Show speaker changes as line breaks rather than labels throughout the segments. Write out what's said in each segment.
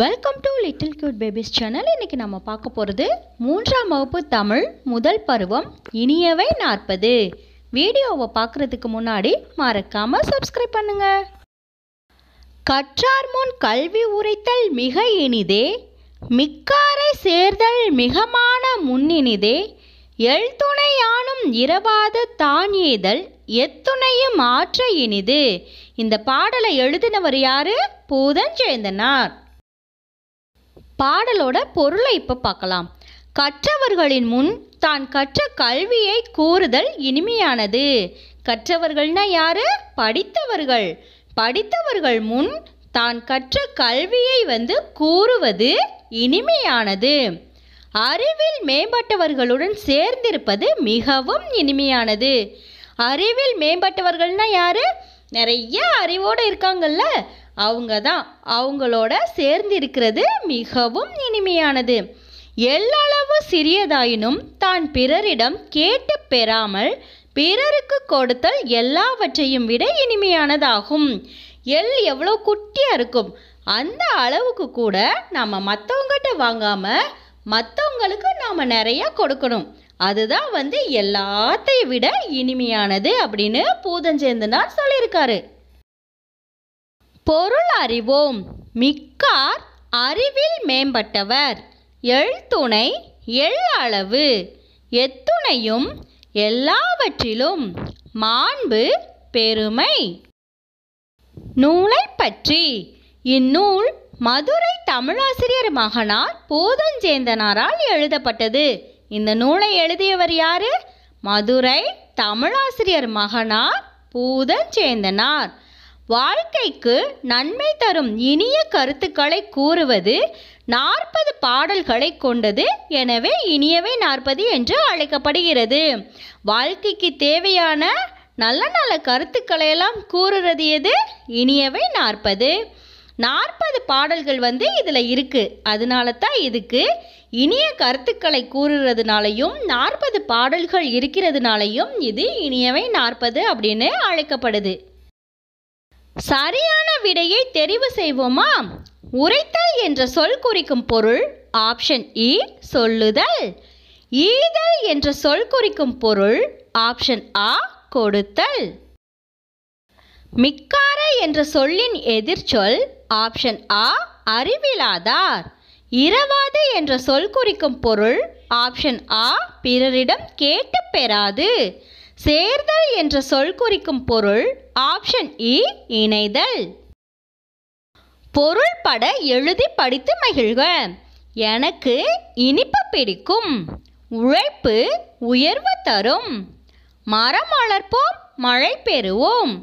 welcome to little cute babies channel இன்றைக்கி நம்ம பார்க்க போகிறது மூன்றாம் வகுப்பு தமிழ் முதல் பருவம் இனியவை நாற்பது வீடியோவை பார்க்குறதுக்கு முன்னாடி மறக்காமல் சப்ஸ்கிரைப் பண்ணுங்க கற்றார் முன் கல்வி உரைத்தல் மிக இனிதே மிக்காரை சேர்தல் மிகமான முன்னினிதே எழுத்துணையானும் இரவாத தான் ஏதல் எத்துணையும் ஆற்ற இனிது இந்த பாடலை எழுதினவர் யாரு பூதஞ்சேந்தனார் பாடலோட பொருளை இப்போ பார்க்கலாம் கற்றவர்களின் முன் தான் கற்ற கல்வியை கூறுதல் இனிமையானது கற்றவர்கள்னா யாரு படித்தவர்கள் படித்தவர்கள் முன் தான் கற்ற கல்வியை வந்து கூறுவது இனிமையானது அறிவில் மேம்பட்டவர்களுடன் சேர்ந்திருப்பது மிகவும் இனிமையானது அறிவில் மேம்பட்டவர்கள்னா யாரு நிறைய அறிவோடு இருக்காங்கல்ல அவங்க தான் அவங்களோட சேர்ந்து இருக்கிறது மிகவும் இனிமையானது எல்லளவு சிறியதாயினும் தான் பிறரிடம் கேட்டு பெறாமல் பிறருக்கு கொடுத்தல் எல்லாவற்றையும் விட இனிமையானதாகும் எல் எவ்வளோ குட்டியாக இருக்கும் அந்த அளவுக்கு கூட நாம் மற்றவங்ககிட்ட வாங்காமல் மற்றவங்களுக்கு நாம் நிறையா கொடுக்கணும் அதுதான் வந்து எல்லாத்தையும் விட இனிமையானது அப்படின்னு பூதஞ்சேந்தனார் சொல்லியிருக்காரு பொருள் அறிவோம் மிக்கார் அறிவில் மேம்பட்டவர் எழுத்துணை எள்ளளவு எத்துணையும் எல்லாவற்றிலும் மாண்பு பெருமை நூலை பற்றி இந்நூல் மதுரை தமிழாசிரியர் மகனார் பூதஞ்சேந்தனாரால் எழுதப்பட்டது இந்த நூலை எழுதியவர் யாரு மதுரை தமிழாசிரியர் மகனார் பூதஞ்சேந்தனார் வாழ்க்கைக்கு நன்மை தரும் இனிய கருத்துக்களை கூறுவது நாற்பது பாடல்களை கொண்டது எனவே இனியவை நாற்பது என்று அழைக்கப்படுகிறது வாழ்க்கைக்கு தேவையான நல்ல நல்ல கருத்துக்களை எல்லாம் கூறுறது எது இனியவை நாற்பது நாற்பது பாடல்கள் வந்து இதில் இருக்குது அதனால தான் இதுக்கு இனிய கருத்துக்களை கூறுறதுனாலையும் நாற்பது பாடல்கள் இருக்கிறதுனாலையும் இது இனியவை நாற்பது அப்படின்னு அழைக்கப்படுது சரியான விடையை தெரிவு செய்வோமா உரைத்தல் என்ற சொல் குறிக்கும் பொருள் ஆப்ஷன் இ e, சொல்லுதல் ஈதல் என்ற சொல் குறிக்கும் பொருள் ஆப்ஷன் ஆ கொடுத்தல் மிக்கார என்ற சொல்லின் எதிர்ச்சொல் ஆப்ஷன் ஆ அறிவிலாதார் இரவாது என்ற சொல் குறிக்கும் பொருள் ஆப்ஷன் ஆ பிறரிடம் கேட்டு பெறாது சேர்தல் என்ற சொல் குறிக்கும் பொருள் ஆப்ஷன் இ இணைதல் பொருள் பட எழுதி படித்து மகிழ்க எனக்கு இனிப்பு பிடிக்கும் உழைப்பு உயர்வு தரும் மரம் வளர்ப்போம் மழை பெறுவோம்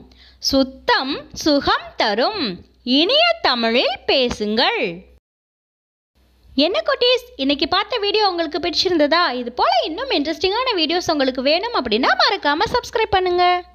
சுத்தம் சுகம் தரும் இனிய தமிழில் பேசுங்கள் என்ன குட்டீஸ் இன்னைக்கு பார்த்த வீடியோ உங்களுக்கு பிடிச்சிருந்ததா இது போல் இன்னும் இன்ட்ரெஸ்டிங்கான வீடியோஸ் உங்களுக்கு வேணும் அப்படின்னா மறக்காமல் சப்ஸ்கிரைப் பண்ணுங்கள்